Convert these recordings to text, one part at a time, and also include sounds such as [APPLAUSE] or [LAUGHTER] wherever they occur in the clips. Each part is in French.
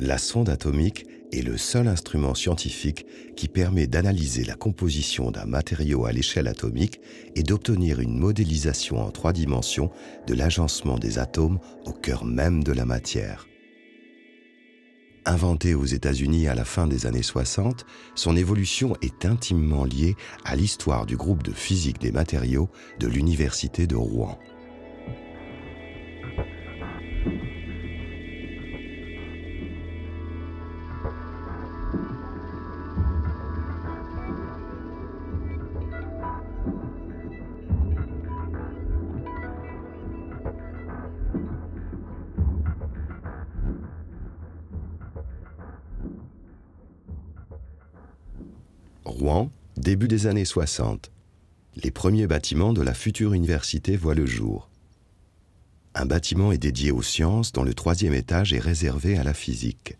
La sonde atomique est le seul instrument scientifique qui permet d'analyser la composition d'un matériau à l'échelle atomique et d'obtenir une modélisation en trois dimensions de l'agencement des atomes au cœur même de la matière. Inventé aux États-Unis à la fin des années 60, son évolution est intimement liée à l'histoire du groupe de physique des matériaux de l'Université de Rouen. début des années 60, les premiers bâtiments de la future université voient le jour. Un bâtiment est dédié aux sciences dont le troisième étage est réservé à la physique.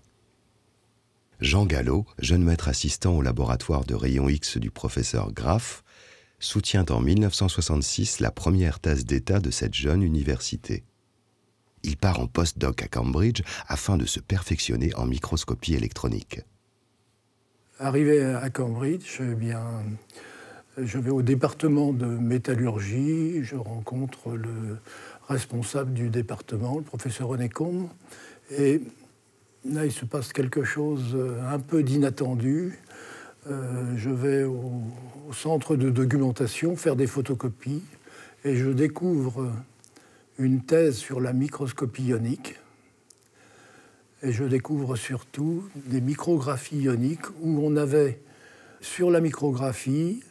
Jean Gallo, jeune maître assistant au laboratoire de rayon X du professeur Graff, soutient en 1966 la première thèse d'État de cette jeune université. Il part en post-doc à Cambridge afin de se perfectionner en microscopie électronique. Arrivé à Cambridge, eh bien, je vais au département de métallurgie, je rencontre le responsable du département, le professeur René Combe, et là il se passe quelque chose euh, un peu d'inattendu. Euh, je vais au, centre de documentation faire des photocopies et je découvre une thèse sur la microscopie ionique et je découvre surtout des micrographies ioniques où on avait sur la micrographie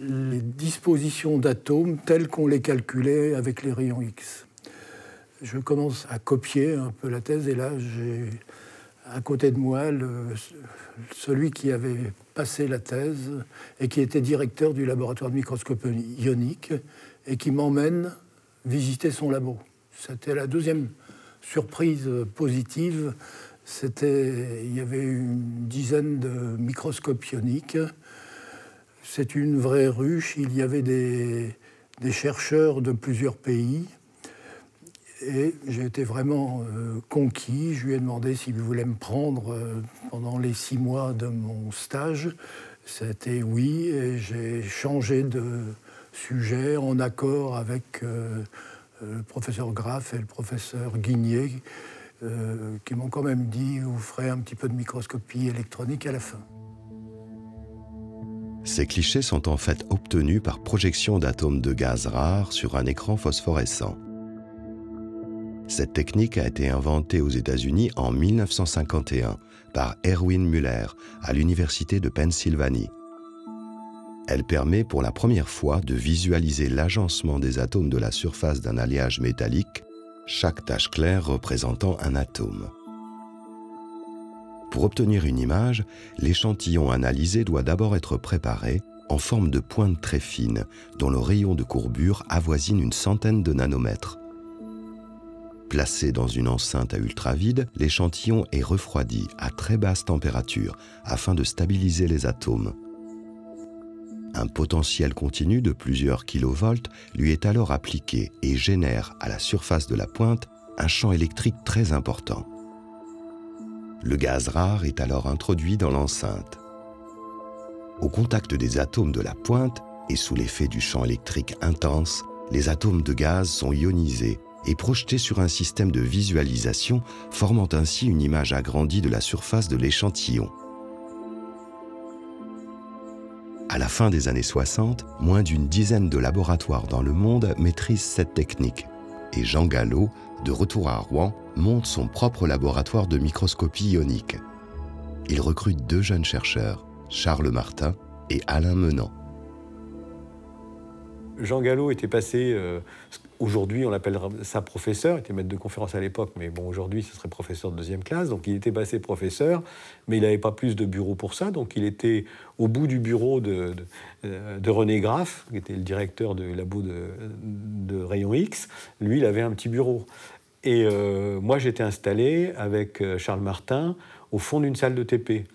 les dispositions d'atomes telles qu'on les calculait avec les rayons X. Je commence à copier un peu la thèse et là j'ai à côté de moi celui qui avait passé la thèse et qui était directeur du laboratoire de microscopie ionique et qui m'emmène visiter son labo. C'était la deuxième surprise positive. C'était, il y avait une dizaine de microscopes ioniques. C'est une vraie ruche. Il y avait des, des chercheurs de plusieurs pays. Et j'ai été vraiment euh, conquis. Je lui ai demandé s'il voulait me prendre euh, pendant les six mois de mon stage. C'était oui, et j'ai changé de sujet en accord avec euh, euh, le professeur Graff et le professeur Guigné, euh, qui m'ont quand même dit vous ferez un petit peu de microscopie électronique à la fin. Ces clichés sont en fait obtenus par projection d'atomes de gaz rares sur un écran phosphorescent. Cette technique a été inventée aux États-Unis en 1951 par Erwin Muller à l'Université de Pennsylvanie. Elle permet pour la première fois de visualiser l'agencement des atomes de la surface d'un alliage métallique, chaque tache claire représentant un atome. Pour obtenir une image, l'échantillon analysé doit d'abord être préparé en forme de pointe très fine, dont le rayon de courbure avoisine une centaine de nanomètres. Placé dans une enceinte à ultravide, l'échantillon est refroidi à très basse température afin de stabiliser les atomes. Un potentiel continu de plusieurs kilovolts lui est alors appliqué et génère à la surface de la pointe un champ électrique très important. Le gaz rare est alors introduit dans l'enceinte. Au contact des atomes de la pointe et sous l'effet du champ électrique intense, les atomes de gaz sont ionisés et projetés sur un système de visualisation formant ainsi une image agrandie de la surface de l'échantillon. À la fin des années 60, moins d'une dizaine de laboratoires dans le monde maîtrisent cette technique. Et Jean Gallo, de retour à Rouen, monte son propre laboratoire de microscopie ionique. Il recrute deux jeunes chercheurs, Charles Martin et Alain Menant. Jean Gallo était passé, euh, aujourd'hui on l'appelle ça professeur, il était maître de conférence à l'époque, mais bon, aujourd'hui ce serait professeur de deuxième classe, donc il était passé professeur, mais il n'avait pas plus de bureau pour ça, donc il était au bout du bureau de, euh, René Graff, qui était le directeur du labo de, de, Rayon X, lui il avait un petit bureau. Et euh, moi j'étais installé avec Charles Martin au fond d'une salle de TP.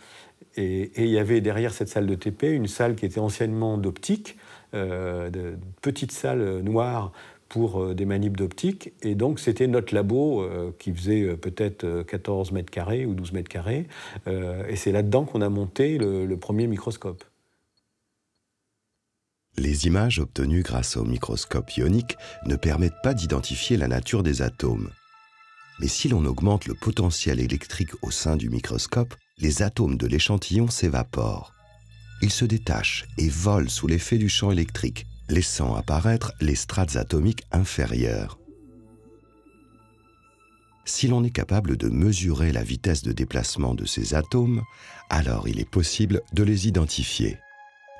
Et, et il y avait derrière cette salle de TP une salle qui était anciennement d'optique, euh, de, petites salles noires pour euh, des manips d'optique. Et donc, c'était notre labo euh, qui faisait peut-être 14 mètres carrés ou 12 mètres carrés. et c'est là-dedans qu'on a monté le, premier microscope. Les images obtenues grâce au microscope ionique ne permettent pas d'identifier la nature des atomes. Mais si l'on augmente le potentiel électrique au sein du microscope, les atomes de l'échantillon s'évaporent il se détache et vole sous l'effet du champ électrique, laissant apparaître les strates atomiques inférieures. Si l'on est capable de mesurer la vitesse de déplacement de ces atomes, alors il est possible de les identifier.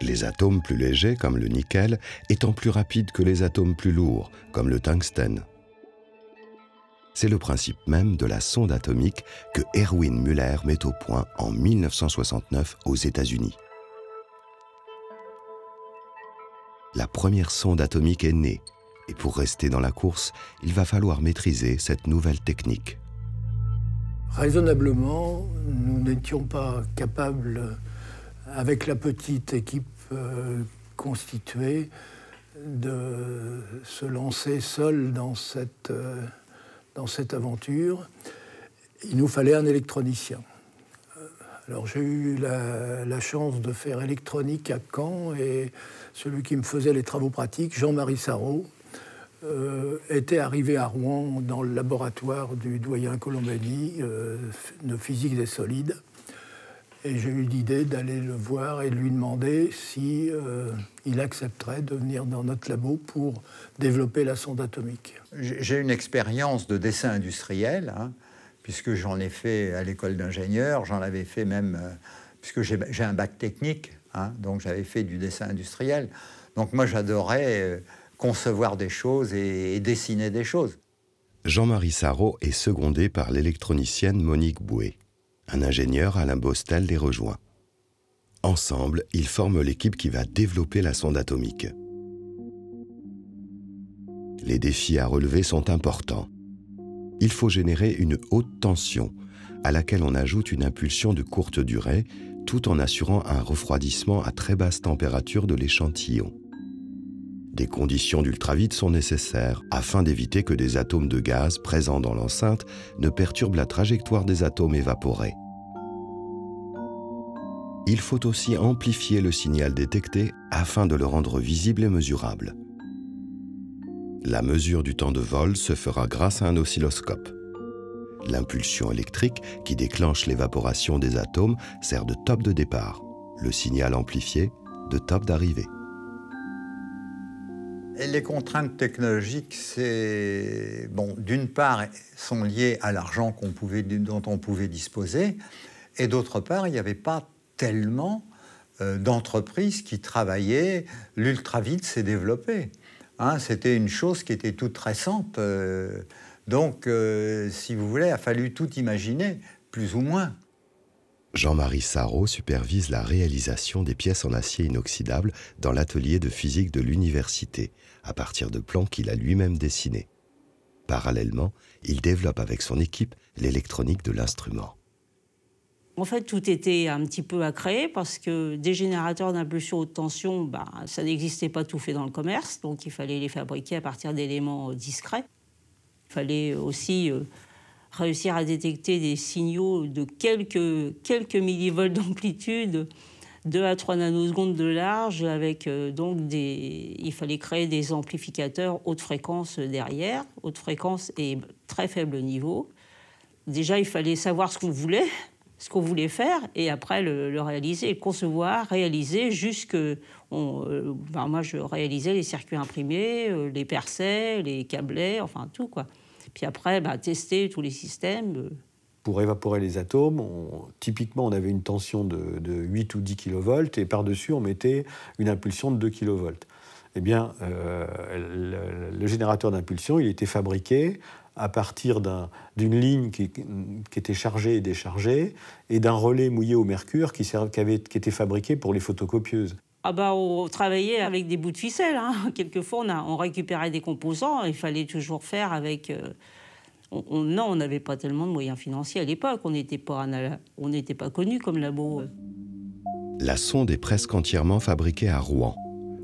Les atomes plus légers, comme le nickel, étant plus rapides que les atomes plus lourds, comme le tungstène. C'est le principe même de la sonde atomique que Erwin Müller met au point en 1969 aux États-Unis. la première sonde atomique est née, et pour rester dans la course, il va falloir maîtriser cette nouvelle technique. Raisonnablement, nous n'étions pas capables, avec la petite équipe euh, constituée, de se lancer seul dans cette, euh, dans cette aventure. Il nous fallait un électronicien. Alors j'ai eu la, chance de faire électronique à Caen et celui qui me faisait les travaux pratiques, Jean-Marie Sarrault, euh, était arrivé à Rouen dans le laboratoire du doyen Colombani euh, de physique des solides. Et j'ai eu l'idée d'aller le voir et de lui demander si euh, il accepterait de venir dans notre labo pour développer la sonde atomique. J'ai une expérience de dessin industriel. Hein, puisque j'en ai fait à l'école d'ingénieur, j'en avais fait même, euh, puisque j'ai un bac technique, hein, donc j'avais fait du dessin industriel. Donc moi j'adorais euh, concevoir des choses et, dessiner des choses. Jean-Marie Sarrault est secondé par l'électronicienne Monique Bouet. Un ingénieur, Alain Bostel, les rejoint. Ensemble, ils forment l'équipe qui va développer la sonde atomique. Les défis à relever sont importants il faut générer une haute tension, à laquelle on ajoute une impulsion de courte durée, tout en assurant un refroidissement à très basse température de l'échantillon. Des conditions d'ultravide sont nécessaires afin d'éviter que des atomes de gaz présents dans l'enceinte ne perturbent la trajectoire des atomes évaporés. Il faut aussi amplifier le signal détecté afin de le rendre visible et mesurable la mesure du temps de vol se fera grâce à un oscilloscope. L'impulsion électrique qui déclenche l'évaporation des atomes sert de top de départ, le signal amplifié de top d'arrivée. les contraintes technologiques, c'est bon, d'une part, sont liées à l'argent dont on pouvait disposer, et d'autre part, il n'y avait pas tellement euh, d'entreprises qui travaillaient. L'ultra s'est développé. Hein, c'était une chose qui était toute récente. Euh, donc, euh, si vous voulez, il a fallu tout imaginer, plus ou moins. Jean-Marie Sarrault supervise la réalisation des pièces en acier inoxydable dans l'atelier de physique de l'université, à partir de plans qu'il a lui-même dessinés. Parallèlement, il développe avec son équipe l'électronique de l'instrument. En fait, tout était un petit peu à créer parce que des générateurs d'impulsion haute tension, bah, ça n'existait pas tout fait dans le commerce, donc il fallait les fabriquer à partir d'éléments euh, discrets. Il fallait euh, aussi euh, réussir à détecter des signaux de quelques, quelques millivolts d'amplitude, 2 à 3 nanosecondes de large, avec donc des. Il fallait créer des amplificateurs haute fréquence derrière, haute fréquence et très faible niveau. Déjà, il fallait savoir ce qu'on voulait, ce qu'on voulait faire et après le, réaliser, concevoir, réaliser jusque. On, euh, moi, je réalisais les circuits imprimés, euh, les percées, les câblés, enfin tout quoi. Puis après, bah, tester tous les systèmes. Euh. Pour évaporer les atomes, typiquement, on avait une tension de, 8 ou 10 kV et par-dessus, on mettait une impulsion de 2 kV. Eh bien, le, générateur d'impulsion, il était fabriqué à partir d'une ligne qui, était chargée et déchargée, et d'un relais mouillé au mercure qui, était fabriqué pour les photocopieuses. Ah bah, on travaillait avec des bouts de ficelle. Hein. [LAUGHS] Quelquefois, on, récupérait des composants. Il fallait toujours faire avec. Euh, on, non, on n'avait pas tellement de moyens financiers à l'époque. On n'était pas, connus connu comme labo. La sonde est presque entièrement fabriquée à Rouen.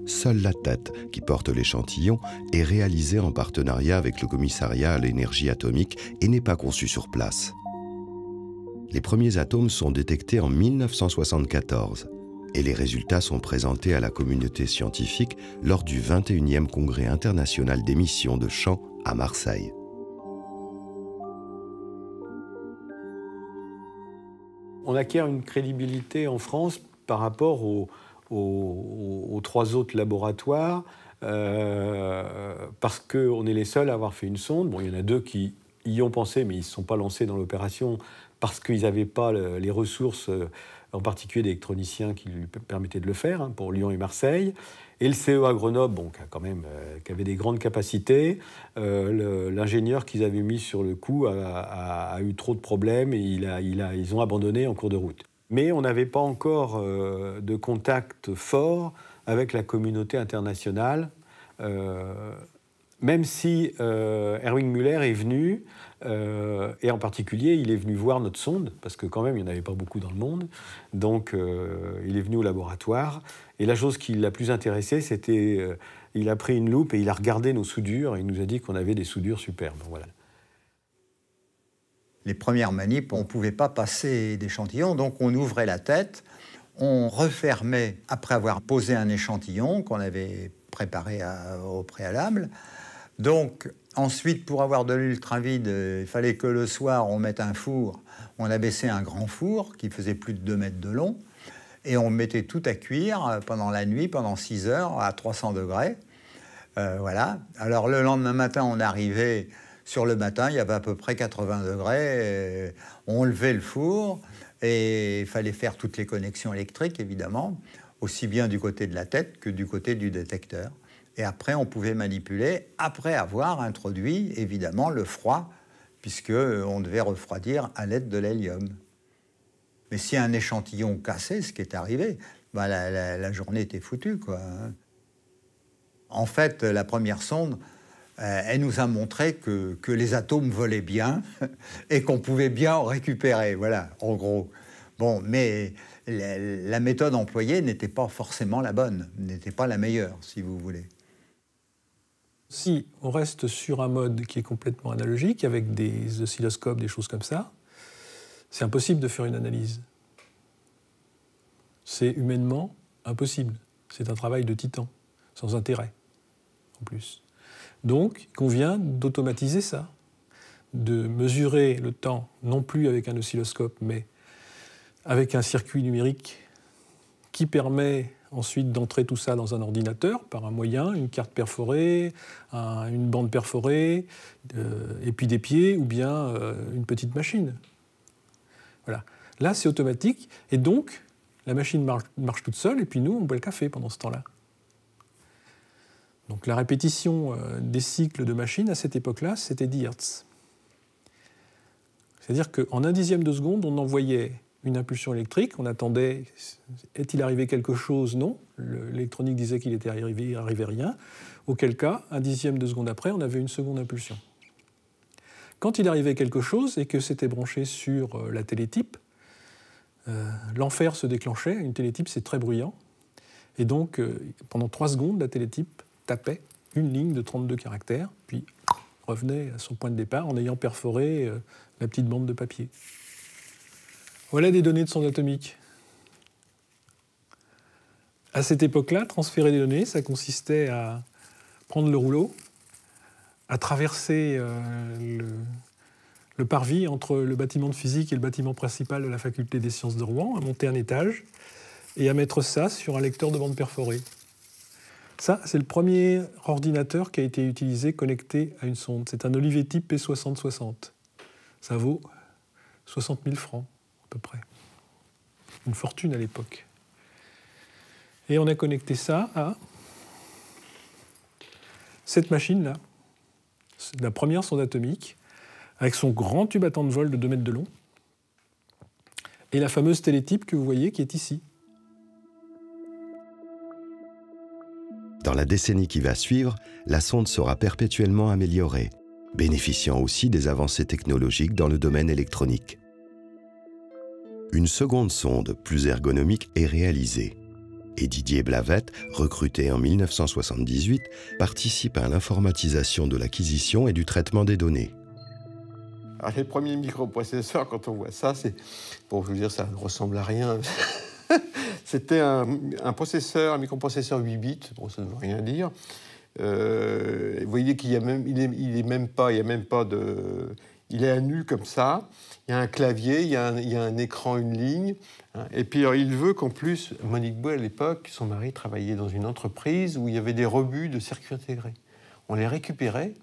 Seule la tête, qui porte l'échantillon, est réalisée en partenariat avec le commissariat à l'énergie atomique et n'est pas conçue sur place. Les premiers atomes sont détectés en 1974 et les résultats sont présentés à la communauté scientifique lors du 21e Congrès international d'émissions de champs à Marseille. On acquiert une crédibilité en France par rapport aux aux, trois autres laboratoires euh, parce qu'on est les seuls à avoir fait une sonde. Bon, il y en a deux qui y ont pensé, mais ils ne se sont pas lancés dans l'opération parce qu'ils n'avaient pas les ressources, euh, en particulier d'électroniciens, qui lui permettaient de le faire, hein, pour Lyon et Marseille. Et le CEA Grenoble, bon, qui, a quand même, euh, qui avait des grandes capacités, euh, l'ingénieur qu'ils avaient mis sur le coup a, eu trop de problèmes et il a, il a, ils ont abandonné en cours de route mais on n'avait pas encore euh, de contact fort avec la communauté internationale. Euh, même si euh, Erwin Müller est venu, et en particulier, il est venu voir notre sonde, parce que quand même, il n'y en avait pas beaucoup dans le monde. Donc, il est venu au laboratoire. Et la chose qui l'a plus intéressé, c'était il a pris une loupe et il a regardé nos soudures et il nous a dit qu'on avait des soudures superbes. Voilà les premières manipes, on ne pouvait pas passer d'échantillons, donc on ouvrait la tête, on refermait après avoir posé un échantillon qu'on avait préparé au préalable. Donc ensuite, pour avoir de l'ultra vide, il fallait que le soir on mette un four. On abaissait un grand four qui faisait plus de 2 mètres de long et on mettait tout à cuire pendant la nuit, pendant 6 heures à 300 degrés. Euh, voilà. Alors le lendemain matin, on arrivait sur le matin, il y avait à peu près 80 degrés. On levait le four et il fallait faire toutes les connexions électriques, évidemment, aussi bien du côté de la tête que du côté du détecteur. Et après, on pouvait manipuler après avoir introduit, évidemment, le froid, puisque devait refroidir à l'aide de l'hélium. Mais si un échantillon cassait, ce qui est arrivé, bah, la, la, journée était foutue. Quoi. Hein. En fait, la première sonde, euh, elle nous a montré que, les atomes volaient bien [LAUGHS] et qu'on pouvait bien en récupérer, voilà, en gros. Bon, mais la méthode employée n'était pas forcément la bonne, n'était pas la meilleure, si vous voulez. Si on reste sur un mode qui est complètement analogique, avec des oscilloscopes, des choses comme ça, c'est impossible de faire une analyse. C'est humainement impossible. C'est un travail de titan, sans intérêt, en plus. Donc, il convient d'automatiser ça, de mesurer le temps, non plus avec un oscilloscope, mais avec un circuit numérique qui permet ensuite d'entrer tout ça dans un ordinateur par un moyen, une carte perforée, une bande perforée, euh, et puis des pieds ou bien euh, une petite machine. Voilà. Là, c'est automatique, et donc la machine marche, marche toute seule, et puis nous, on boit le café pendant ce temps-là. Donc la répétition euh, des cycles de machine à cette époque-là, c'était 10 Hertz. C'est-à-dire qu'en un dixième de seconde, on envoyait une impulsion électrique, on attendait est-il arrivé quelque chose Non. L'électronique disait qu'il était arrivé, rien. Auquel cas, un dixième de seconde après, on avait une seconde impulsion. Quand il arrivait quelque chose et que c'était branché sur euh, la télétype, euh, l'enfer se déclenchait. Une télétype, c'est très bruyant. Et donc, pendant trois secondes, la télétype tapait une ligne de 32 caractères, puis revenait à son point de départ en ayant perforé euh, la petite bande de papier. Voilà des données de son atomique. À cette époque-là, transférer des données, ça consistait à prendre le rouleau, à traverser euh, le, le parvis entre le bâtiment de physique et le bâtiment principal de la faculté des sciences de Rouen, à monter un étage, et à mettre ça sur un lecteur de bande perforée. Ça, c'est le premier ordinateur qui a été utilisé connecté à une sonde. C'est un Olivetti P6060. Ça vaut 60 000 francs, à peu près. Une fortune à l'époque. Et on a connecté ça à cette machine-là, la première sonde atomique, avec son grand tube à temps de vol de 2 mètres de long, et la fameuse télétype que vous voyez qui est ici. Dans la décennie qui va suivre, la sonde sera perpétuellement améliorée, bénéficiant aussi des avancées technologiques dans le domaine électronique. Une seconde sonde, plus ergonomique, est réalisée. Et Didier Blavette, recruté en 1978, participe à l'informatisation de l'acquisition et du traitement des données. Ah, les premiers microprocesseurs, quand on voit ça, c'est pour vous dire, ça ne ressemble à rien. [LAUGHS] C'était un, processeur, un microprocesseur 8 bits, bon, ça ne veut rien dire. Euh, vous voyez qu'il y a même, il est, même pas, il y a même pas de, il est à nu comme ça. Il y a un clavier, il y a un, écran, une ligne. Hein. Et puis il veut qu'en plus, Monique Bouet à l'époque, son mari travaillait dans une entreprise où il y avait des rebuts de circuits intégrés. On les récupérait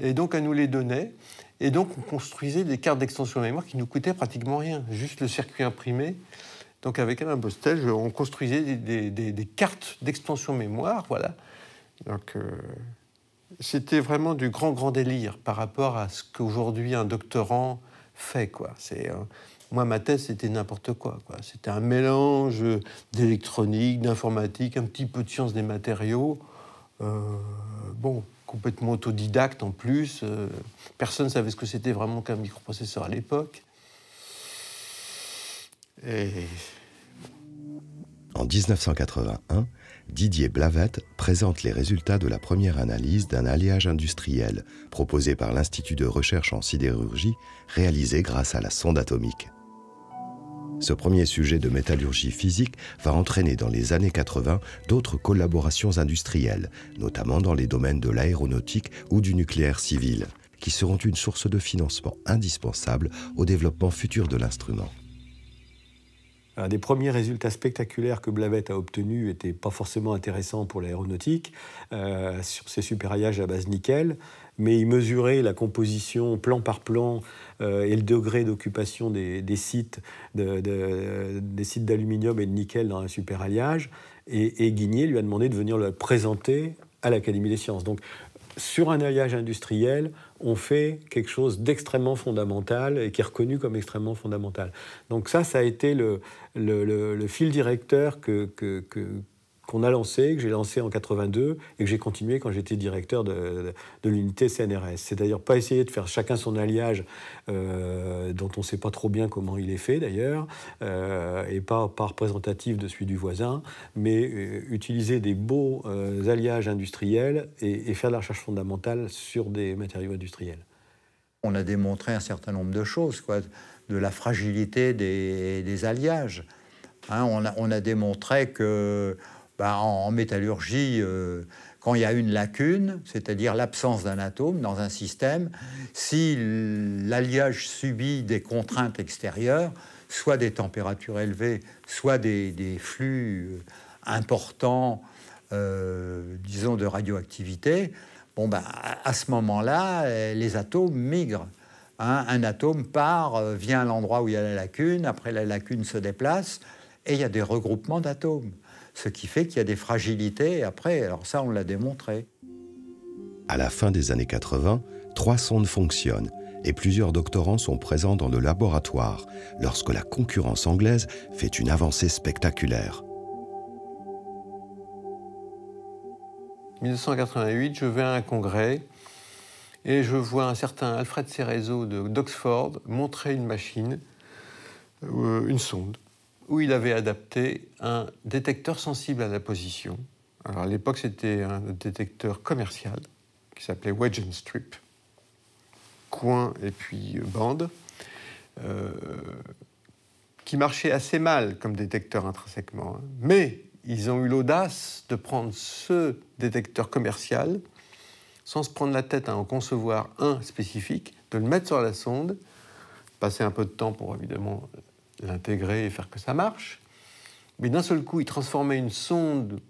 et donc elle nous les donnait. Et donc on construisait des cartes d'extension de mémoire qui nous coûtaient pratiquement rien, juste le circuit imprimé. Donc avec un Bostel, on construisait des, cartes d'expansion mémoire, voilà. Donc euh, c'était vraiment du grand, grand délire par rapport à ce qu'aujourd'hui un doctorant fait, quoi. C'est... Euh, moi, ma thèse, c'était n'importe quoi. quoi. C'était un mélange d'électronique, d'informatique, un petit peu de science des matériaux. Euh, bon, complètement autodidacte en plus. personne ne savait ce que c'était vraiment qu'un microprocesseur à l'époque. En 1981, Didier Blavat présente les résultats de la première analyse d'un alliage industriel proposé par l'Institut de recherche en sidérurgie, réalisé grâce à la sonde atomique. Ce premier sujet de métallurgie physique va entraîner dans les années 80 d'autres collaborations industrielles, notamment dans les domaines de l'aéronautique ou du nucléaire civil, qui seront une source de financement indispensable au développement futur de l'instrument des premiers résultats spectaculaires que Blavet a obtenu n'étaient pas forcément intéressants pour l'aéronautique, euh, sur super-alliages à base nickel, mais il mesurait la composition plan par plan euh, et le degré d'occupation des, sites d'aluminium et de nickel dans un superalliage. Et, et Guigné lui a demandé de venir le présenter à l'Académie des sciences. Donc, sur un alliage industriel, on fait quelque chose d'extrêmement fondamental et qui est reconnu comme extrêmement fondamental. Donc ça, ça a été le, fil directeur que qu'on a lancé, que j'ai lancé en 82 et que j'ai continué quand j'étais directeur de, l'unité CNRS. C'est-à-dire pas essayer de faire chacun son alliage euh, dont on ne sait pas trop bien comment il est fait d'ailleurs, euh, et pas, pas représentatif de celui du voisin, mais euh, utiliser des beaux alliages industriels et, faire de la recherche fondamentale sur des matériaux industriels. On a démontré un certain nombre de choses, quoi, de la fragilité des, alliages. Hein, on, on, a, démontré que bah, en, métallurgie, euh, quand il y a une lacune, c'est-à-dire l'absence d'un atome dans un système, si l'alliage subit des contraintes extérieures, soit des températures élevées, soit des, flux euh, importants, euh, disons, de radioactivité, bah, à ce moment-là, les atomes migrent. Hein. un atome part, vient à l'endroit où il y a la lacune, après la lacune se déplace, et il y a des regroupements d'atomes ce qui fait qu'il y a des fragilités après. Alors ça, on l'a démontré. À la fin des années 80, trois sondes fonctionnent et plusieurs doctorants sont présents dans le laboratoire lorsque la concurrence anglaise fait une avancée spectaculaire. 1988, je vais à un congrès et je vois un certain Alfred Cerezo d'Oxford montrer une machine, euh, une sonde où il avait adapté un détecteur sensible à la position. Alors à l'époque, c'était un détecteur commercial qui s'appelait Wedge and Strip, coin et puis euh, bande, euh, qui marchait assez mal comme détecteur intrinsèquement. Hein. Mais ils ont eu l'audace de prendre ce détecteur commercial sans se prendre la tête à en concevoir un spécifique, de le mettre sur la sonde, passer un peu de temps pour évidemment l'intégrer et faire que ça marche. Mais d'un seul coup, il transformait une sonde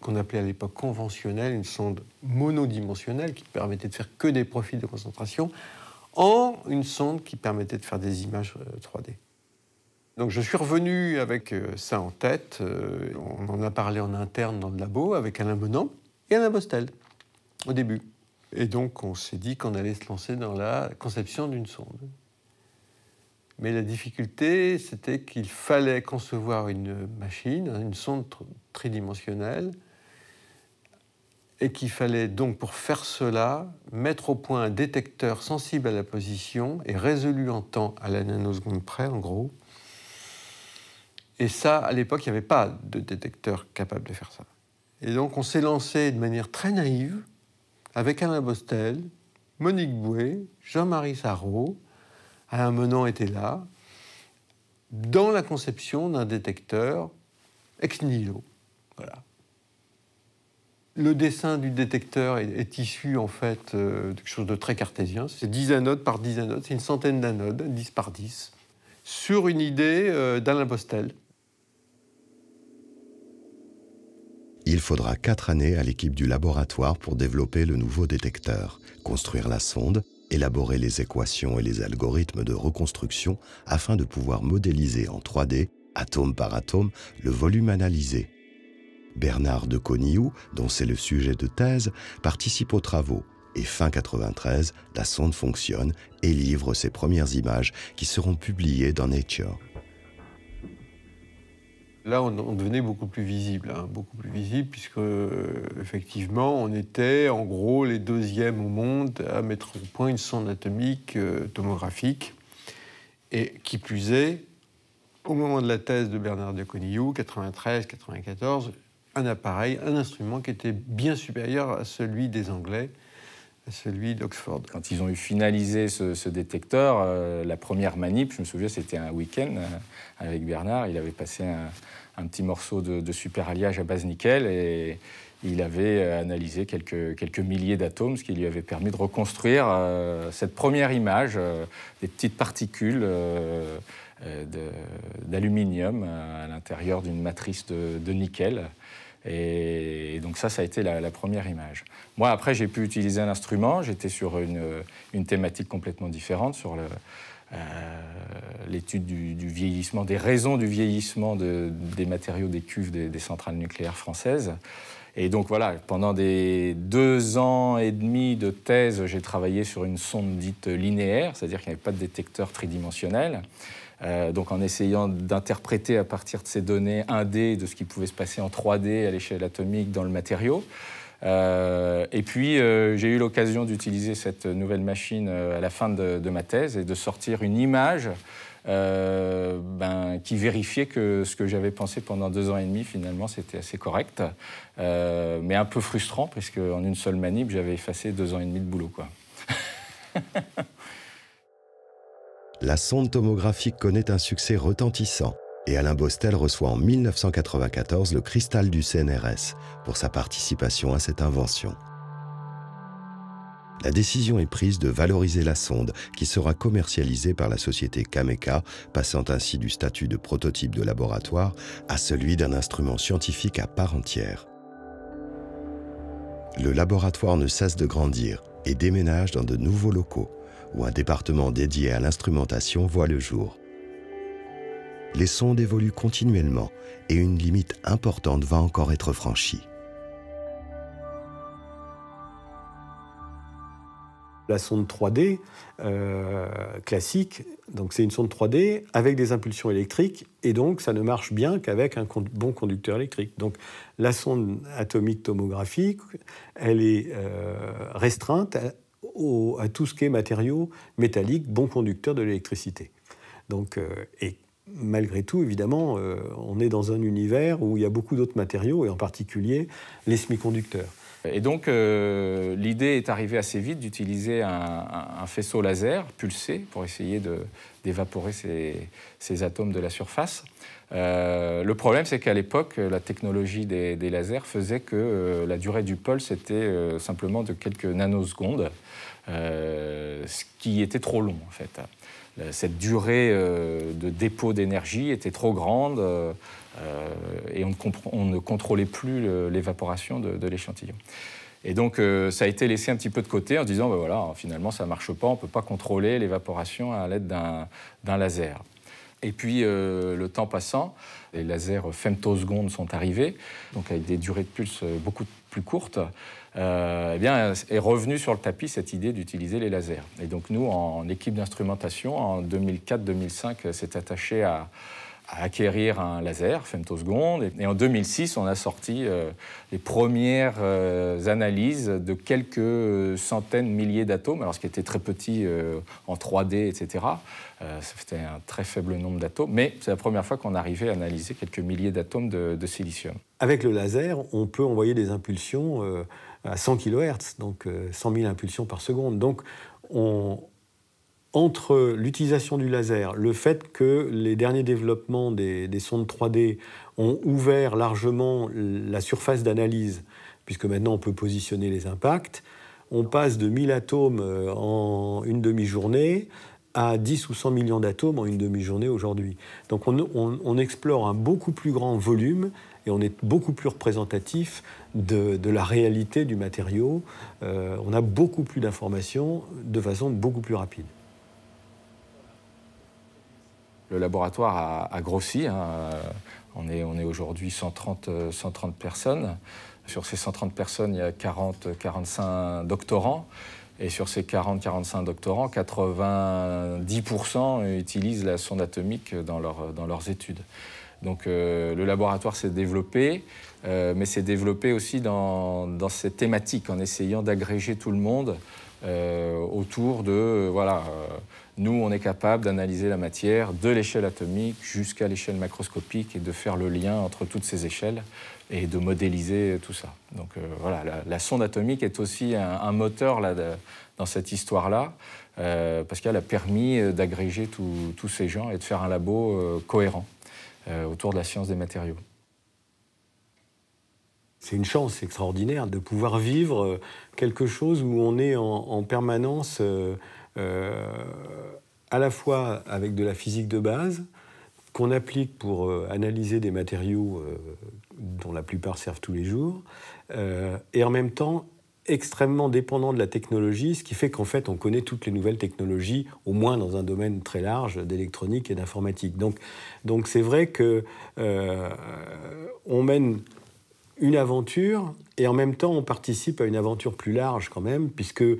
qu'on appelait à l'époque conventionnelle, une sonde monodimensionnelle qui permettait de faire que des profils de concentration, en une sonde qui permettait de faire des images 3D. Euh, donc je suis revenu avec euh, ça en tête. Euh, on en a parlé en interne dans le labo avec Alain Menant et Alain Bostel au début. Et donc on s'est dit qu'on allait se lancer dans la conception d'une sonde. Mais la difficulté, c'était qu'il fallait concevoir une machine, une sonde tridimensionnelle, et qu'il fallait donc pour faire cela mettre au point un détecteur sensible à la position et résolu en temps à la nanoseconde près, en gros. Et ça, à l'époque, il n'y avait pas de détecteur capable de faire ça. Et donc on s'est lancé de manière très naïve avec Alain Bostel, Monique Bouet, Jean-Marie Sarrault, un Menant était là, dans la conception d'un détecteur ex nihilo. Voilà. Le dessin du détecteur est, issu en fait euh, de quelque chose de très cartésien. C'est 10 anodes par 10 anodes, c'est une centaine d'anodes, 10 par 10, sur une idée euh, d'Alain Postel. Il faudra 4 années à l'équipe du laboratoire pour développer le nouveau détecteur, construire la sonde, élaborer les équations et les algorithmes de reconstruction afin de pouvoir modéliser en 3D, atome par atome, le volume analysé. Bernard de Coniou, dont c'est le sujet de thèse, participe aux travaux et fin 1993, la sonde fonctionne et livre ses premières images qui seront publiées dans Nature. Là, on, devenait beaucoup plus visible, hein, beaucoup plus visible, puisque euh, effectivement, on était en gros les deuxièmes au monde à mettre au point une sonde atomique euh, tomographique, et qui plus est, au moment de la thèse de Bernard de Conillou, 93-94, un appareil, un instrument qui était bien supérieur à celui des Anglais, celui d'Oxford. Quand ils ont eu finalisé ce, détecteur, euh, la première manip, je me souviens, c'était un week-end euh, avec Bernard. Il avait passé un, petit morceau de, de, super alliage à base nickel et il avait euh, analysé quelques, quelques milliers d'atomes, ce qui lui avait permis de reconstruire cette première image des petites particules d'aluminium à l'intérieur d'une matrice de nickel. Et, donc ça, ça a été la, première image. Moi, après, j'ai pu utiliser un instrument. J'étais sur une, thématique complètement différente, sur euh, l'étude du, vieillissement, des raisons du vieillissement des matériaux des cuves des, des, centrales nucléaires françaises. Et donc voilà, pendant des deux ans et demi de thèse, j'ai travaillé sur une sonde dite linéaire, c'est-à-dire qu'il n'y avait pas de détecteur tridimensionnel. Euh, donc en essayant d'interpréter à partir de ces données 1D de ce qui pouvait se passer en 3D à l'échelle atomique dans le matériau. Euh, et puis euh, j'ai eu l'occasion d'utiliser cette nouvelle machine à la fin de, ma thèse et de sortir une image ben, qui vérifiait que ce que j'avais pensé pendant deux ans et demi, finalement, c'était assez correct, mais un peu frustrant, puisque en une seule manip, j'avais effacé deux ans et demi de boulot. Quoi. [LAUGHS] la sonde tomographique connaît un succès retentissant et Alain Bostel reçoit en 1994 le cristal du CNRS pour sa participation à cette invention. La décision est prise de valoriser la sonde, qui sera commercialisée par la société Kameka, passant ainsi du statut de prototype de laboratoire à celui d'un instrument scientifique à part entière. Le laboratoire ne cesse de grandir et déménage dans de nouveaux locaux où un département dédié à l'instrumentation voit le jour. Les sondes évoluent continuellement et une limite importante va encore être franchie. La sonde 3D euh, classique, donc c'est une sonde 3D avec des impulsions électriques et donc ça ne marche bien qu'avec un bon conducteur électrique. Donc la sonde atomique tomographique, elle est euh, restreinte à tout ce qui est matériaux métalliques, bons conducteurs de l'électricité. Donc, euh, et malgré tout, évidemment, euh, on est dans un univers où il y a beaucoup d'autres matériaux, et en particulier les semi-conducteurs. Et donc, euh, l'idée est arrivée assez vite d'utiliser un, faisceau laser pulsé pour essayer d'évaporer ces, atomes de la surface. le problème, c'est qu'à l'époque, la technologie des, lasers faisait que la durée du pulse était simplement de quelques nanosecondes. Euh, ce qui était trop long en fait. Euh, cette durée euh, de dépôt d'énergie était trop grande et on ne, contrôlait plus l'évaporation de, l'échantillon. Et donc, ça a été laissé un petit peu de côté en disant, ben voilà, finalement, ça ne marche pas, on ne peut pas contrôler l'évaporation à l'aide d'un laser. Et puis, le temps passant, les lasers femtosecondes sont arrivés, donc avec des durées de pulse beaucoup plus courtes. Euh, eh bien, est revenue sur le tapis cette idée d'utiliser les lasers. Et donc nous, en équipe d'instrumentation, en 2004-2005, euh, c'est attaché à à acquérir un laser, femtoseconde. Et, en 2006, on a sorti euh, les premières euh, analyses de quelques centaines, milliers d'atomes, alors ce qui était très petit euh, en 3D, etc. C'était un très faible nombre d'atomes, mais c'est la première fois qu'on arrivait à analyser quelques milliers d'atomes de, de, silicium. Avec le laser, on peut envoyer des impulsions à 100 kHz, donc 100 000 impulsions par seconde. Donc on, entre l'utilisation du laser, le fait que les derniers développements des, sondes 3D ont ouvert largement la surface d'analyse, puisque maintenant on peut positionner les impacts, on passe de 1000 atomes euh, en une demi-journée à 10 ou 100 millions d'atomes en une demi-journée aujourd'hui. Donc on, explore un beaucoup plus grand volume et on est beaucoup plus représentatif de, la réalité du matériau. Euh, on a beaucoup plus d'informations de façon beaucoup plus rapide. Le laboratoire a, grossi. Hein. Euh, on est, aujourd'hui 130, 130 euh, personnes. Sur ces 130 personnes, il y a 40-45 doctorants. Et sur ces 40-45 doctorants, 90% utilisent la sonde atomique dans, leurs études. Donc euh, le laboratoire s'est développé, mais s'est développé aussi dans, cette thématique, en essayant d'agréger tout le monde euh, autour de, euh, voilà, euh, nous, on est capable d'analyser la matière de l'échelle atomique jusqu'à l'échelle macroscopique et de faire le lien entre toutes ces échelles et de modéliser tout ça. Donc voilà, la, sonde atomique est aussi un, moteur là, dans cette histoire-là, parce qu'elle a permis d'agréger tous ces gens et de faire un labo cohérent autour de la science des matériaux c'est une chance extraordinaire de pouvoir vivre euh, quelque chose où on est en, permanence euh, euh, à la fois avec de la physique de base qu'on applique pour analyser des matériaux dont la plupart servent tous les jours, et en même temps extrêmement dépendant de la technologie, ce qui fait qu'en fait on connaît toutes les nouvelles technologies, au moins dans un domaine très large d'électronique et d'informatique. Donc, donc c'est vrai que on mène une aventure et en même temps on participe à une aventure plus large quand même, puisque euh,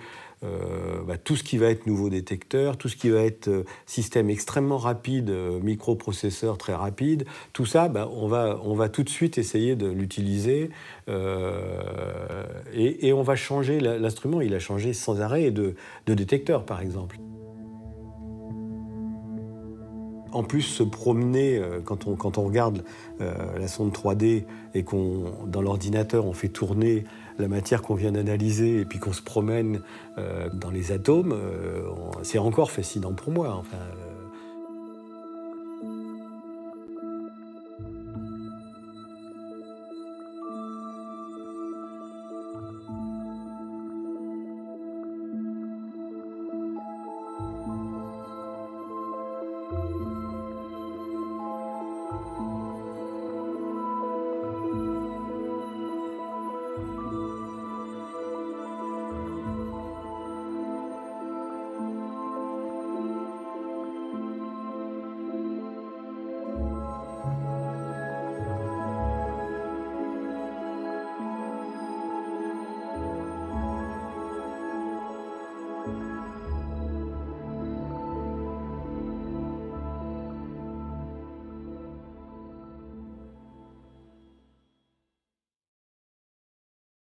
bah, tout ce qui va être nouveau détecteur, tout ce qui va être euh, système extrêmement rapide, euh, microprocesseur très rapide, tout ça, bah, on, va, on va tout de suite essayer de l'utiliser et, on va changer, l'instrument il a changé sans arrêt de, de détecteur par exemple en plus se promener, euh, quand, on, quand on regarde euh, la sonde 3D et qu'on, dans l'ordinateur, on fait tourner la matière qu'on vient d'analyser et puis qu'on se promène euh, dans les atomes, c'est encore fascinant pour moi.